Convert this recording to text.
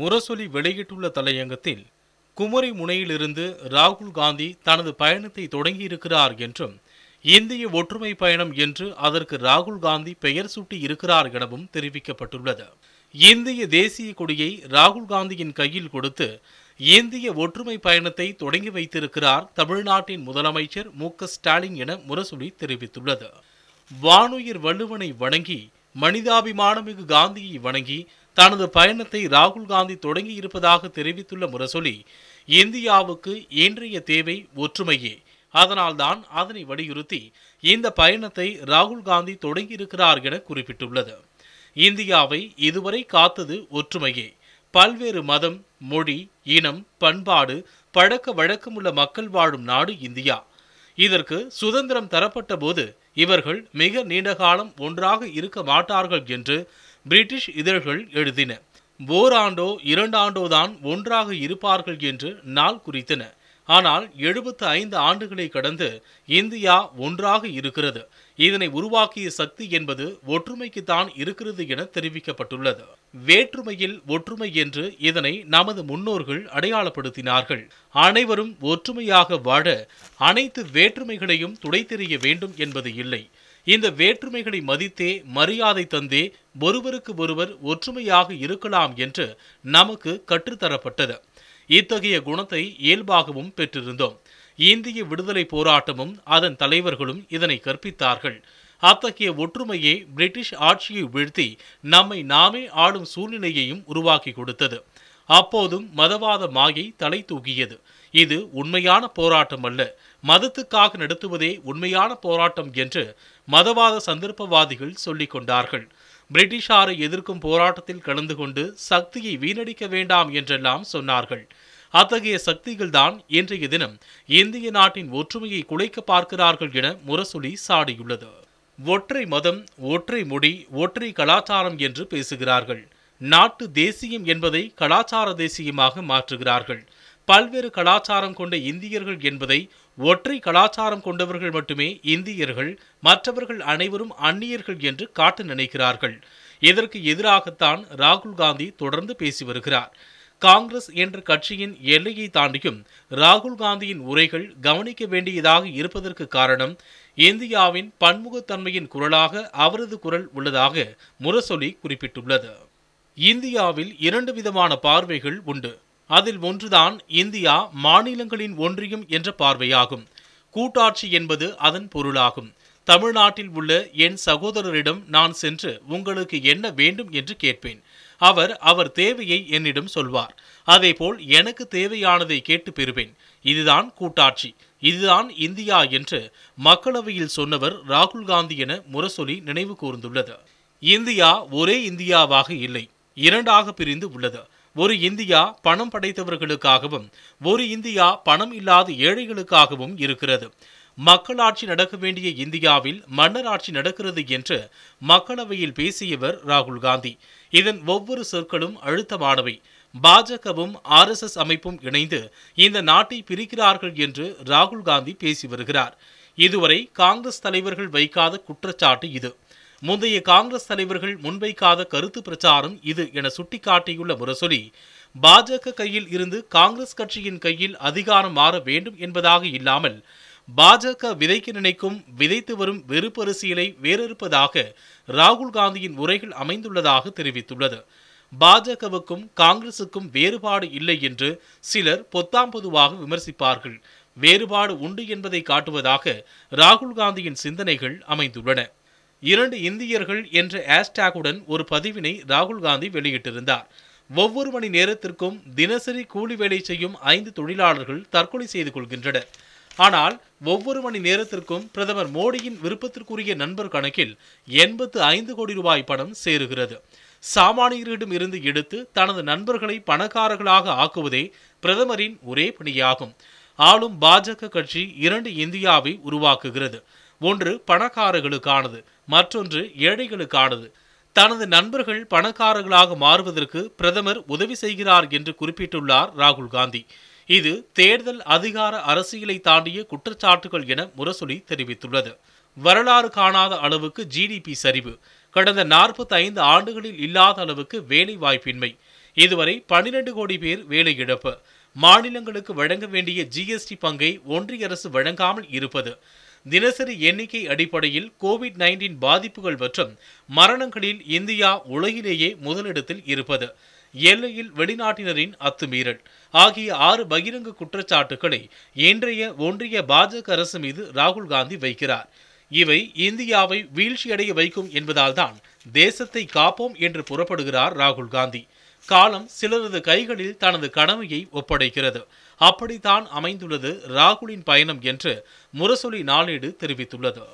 முரசொலி வெளியிட்டுள்ள தலையங்கத்தில் குமரி முனையிலிருந்து ராகுல் காந்தி தனது பயணத்தை தொடங்கியிருக்கிறார் என்றும் இந்திய ஒற்றுமை பயணம் என்று அதற்கு ராகுல் காந்தி பெயர் சூட்டி இருக்கிறார் எனவும் தெரிவிக்கப்பட்டுள்ளது இந்திய தேசிய கொடியை ராகுல் காந்தியின் கையில் கொடுத்து இந்திய ஒற்றுமை பயணத்தை தொடங்கி வைத்திருக்கிறார் தமிழ்நாட்டின் முதலமைச்சர் மு ஸ்டாலின் என முரசொலி தெரிவித்துள்ளது வானுயிர் வள்ளுவனை வணங்கி மனிதாபிமானமிகு காந்தியை வணங்கி தனது பயணத்தை ராகுல் காந்தி தொடங்கி இருப்பதாக தெரிவித்துள்ள முரசொலி இந்தியாவுக்கு இன்றைய தேவை ஒற்றுமையே அதனால்தான் அதனை வலியுறுத்தி இந்த பயணத்தை ராகுல் காந்தி தொடங்கியிருக்கிறார் என குறிப்பிட்டுள்ளது இந்தியாவை இதுவரை காத்தது ஒற்றுமையே பல்வேறு மதம் மொழி இனம் பண்பாடு பழக்க வழக்கமுள்ள மக்கள் வாழும் நாடு இந்தியா இதற்கு சுதந்திரம் தரப்பட்ட போது இவர்கள் மிக நீண்ட காலம் ஒன்றாக இருக்க மாட்டார்கள் என்று பிரிட்டிஷ் இதழ்கள் எழுதின ஓராண்டோ இரண்டாண்டோ தான் ஒன்றாக இருப்பார்கள் என்று நாள் குறித்தன ஆனால் எழுபத்து ஐந்து ஆண்டுகளை கடந்து இந்தியா ஒன்றாக இருக்கிறது இதனை உருவாக்கிய சக்தி என்பது ஒற்றுமைக்குத்தான் இருக்கிறது என தெரிவிக்கப்பட்டுள்ளது வேற்றுமையில் ஒற்றுமை என்று இதனை நமது முன்னோர்கள் அடையாளப்படுத்தினார்கள் அனைவரும் ஒற்றுமையாக வாழ அனைத்து வேற்றுமைகளையும் துடைத்தெறிய வேண்டும் என்பது இல்லை இந்த வேற்றுமைகளை மதித்தே மரியாதை தந்தே ஒருவருக்கு ஒருவர் ஒற்றுமையாக இருக்கலாம் என்று நமக்கு கற்றுத்தரப்பட்டது இத்தகைய குணத்தை இயல்பாகவும் பெற்றிருந்தோம் இந்திய விடுதலை போராட்டமும் அதன் தலைவர்களும் இதனை கற்பித்தார்கள் அத்தகைய ஒற்றுமையே பிரிட்டிஷ் ஆட்சியை வீழ்த்தி நம்மை நாமே ஆளும் சூழ்நிலையையும் உருவாக்கி கொடுத்தது அப்போதும் மதவாத மாயை தலை தூக்கியது இது உண்மையான போராட்டம் அல்ல மதத்துக்காக நடத்துவதே உண்மையான போராட்டம் என்று மதவாத சந்தர்ப்பவாதிகள் சொல்லிக் கொண்டார்கள் பிரிட்டிஷாரை எதிர்க்கும் போராட்டத்தில் கலந்து கொண்டு சக்தியை வீணடிக்க வேண்டாம் என்றெல்லாம் சொன்னார்கள் அத்தகைய சக்திகள்தான் இன்றைய தினம் இந்திய நாட்டின் ஒற்றுமையை குலைக்க பார்க்கிறார்கள் என முரசொலி சாடியுள்ளது ஒற்றை மதம் ஒற்றை மொழி ஒற்றை கலாச்சாரம் என்று பேசுகிறார்கள் நாட்டு தேசியம் என்பதை கலாச்சார தேசியமாக மாற்றுகிறார்கள் பல்வேறு கலாச்சாரம் கொண்ட இந்தியர்கள் என்பதை ஒற்றை கலாச்சாரம் கொண்டவர்கள் மட்டுமே இந்தியர்கள் மற்றவர்கள் அனைவரும் அந்நியர்கள் என்று காட்ட நினைக்கிறார்கள் இதற்கு எதிராகத்தான் ராகுல் காந்தி தொடர்ந்து பேசி வருகிறார் காங்கிரஸ் என்ற கட்சியின் எல்லையை தாண்டியும் ராகுல் காந்தியின் உரைகள் கவனிக்க வேண்டியதாக இருப்பதற்கு காரணம் இந்தியாவின் பன்முகத்தன்மையின் குரலாக அவரது குரல் உள்ளதாக முரசொலி குறிப்பிட்டுள்ளது இந்தியாவில் இரண்டு விதமான பார்வைகள் உண்டு அதில் ஒன்றுதான் இந்தியா மாநிலங்களின் ஒன்றியம் என்ற பார்வையாகும் கூட்டாட்சி என்பது அதன் பொருளாகும் தமிழ்நாட்டில் உள்ள என் சகோதரரிடம் நான் சென்று உங்களுக்கு என்ன வேண்டும் என்று கேட்பேன் அவர் அவர் தேவையை என்னிடம் சொல்வார் அதேபோல் எனக்கு தேவையானதை கேட்டு பெறுவேன் இதுதான் கூட்டாட்சி இதுதான் இந்தியா என்று மக்களவையில் சொன்னவர் ராகுல் காந்தி என முரசொலி நினைவு கூர்ந்துள்ளது இந்தியா ஒரே இந்தியாவாக இல்லை இரண்டாக பிரிந்து உள்ளது ஒரு இந்தியா பணம் படைத்தவர்களுக்காகவும் ஒரு இந்தியா பணம் இல்லாத ஏழைகளுக்காகவும் இருக்கிறது மக்களாட்சி நடக்க வேண்டிய இந்தியாவில் மன்னராட்சி நடக்கிறது என்று மக்களவையில் பேசியவர் ராகுல் காந்தி இதன் ஒவ்வொரு சொற்களும் அழுத்தமானவை பாஜகவும் ஆர் எஸ் எஸ் அமைப்பும் இணைந்து இந்த நாட்டை பிரிக்கிறார்கள் என்று ராகுல் காந்தி பேசி வருகிறார் இதுவரை காங்கிரஸ் தலைவர்கள் வைக்காத குற்றச்சாட்டு இது முந்தைய காங்கிரஸ் தலைவர்கள் முன்வைக்காத கருத்து பிரச்சாரம் இது என சுட்டிக்காட்டியுள்ள முரசொலி பாஜக கையில் இருந்து காங்கிரஸ் கட்சியின் கையில் அதிகாரம் மாற வேண்டும் என்பதாக இல்லாமல் பாஜக விதைக்க நினைக்கும் விதைத்து வரும் வெறுப்பரிசியலை வேறறுப்பதாக ராகுல் காந்தியின் உரைகள் அமைந்துள்ளதாக தெரிவித்துள்ளது பாஜகவுக்கும் காங்கிரசுக்கும் வேறுபாடு இல்லை என்று சிலர் பொத்தாம் பொதுவாக விமர்சிப்பார்கள் வேறுபாடு உண்டு என்பதை காட்டுவதாக ராகுல் காந்தியின் சிந்தனைகள் அமைந்துள்ளன இரண்டு இந்தியர்கள் என்ற ஹேஷ்டேகுடன் ஒரு பதிவினை ராகுல் காந்தி வெளியிட்டிருந்தார் ஒவ்வொரு மணி நேரத்திற்கும் தினசரி கூலி வேலை செய்யும் ஐந்து தொழிலாளர்கள் தற்கொலை செய்து கொள்கின்றனர் ஆனால் ஒவ்வொரு மணி நேரத்திற்கும் பிரதமர் மோடியின் விருப்பத்திற்குரிய நண்பர் கணக்கில் எண்பத்து ஐந்து கோடி ரூபாய் பணம் சேருகிறது சாமானியரிடம் இருந்து எடுத்து தனது நண்பர்களை பணக்காரர்களாக ஆக்குவதே பிரதமரின் ஒரே பணியாகும் ஆளும் பாஜக கட்சி இரண்டு இந்தியாவை உருவாக்குகிறது ஒன்று பணக்காரர்களுக்கானது மற்றொன்று ஏழைகளுக்கானது தனது நண்பர்கள் பணக்காரர்களாக மாறுவதற்கு பிரதமர் உதவி செய்கிறார் என்று குறிப்பிட்டுள்ளார் ராகுல் காந்தி இது தேர்தல் அதிகார அரசியலை தாண்டிய குற்றச்சாட்டுகள் என முரசொலி தெரிவித்துள்ளது வரலாறு காணாத அளவுக்கு ஜிடிபி சரிவு கடந்த நாற்பத்தி ஐந்து ஆண்டுகளில் இல்லாத அளவுக்கு வேலை வாய்ப்பின்மை இதுவரை பனிரெண்டு கோடி பேர் வேலை இழப்பு மாநிலங்களுக்கு வழங்க வேண்டிய ஜிஎஸ்டி பங்கை ஒன்றிய அரசு வழங்காமல் இருப்பது தினசரி எண்ணிக்கை அடிப்படையில் கோவிட் நைன்டீன் பாதிப்புகள் மற்றும் மரணங்களில் இந்தியா உலகிலேயே முதலிடத்தில் இருப்பது எல்லையில் வெளிநாட்டினரின் அத்துமீறல் ஆகிய ஆறு பகிரங்க குற்றச்சாட்டுகளை இன்றைய ஒன்றிய பாஜக அரசு மீது ராகுல் காந்தி வைக்கிறார் இவை இந்தியாவை வீழ்ச்சியடைய வைக்கும் என்பதால்தான் தேசத்தை காப்போம் என்று புறப்படுகிறார் ராகுல் காந்தி காலம் சிலரது கைகளில் தனது கடமையை ஒப்படைக்கிறது அப்படித்தான் அமைந்துள்ளது ராகுலின் பயணம் என்று முரசொலி நாளேடு தெரிவித்துள்ளது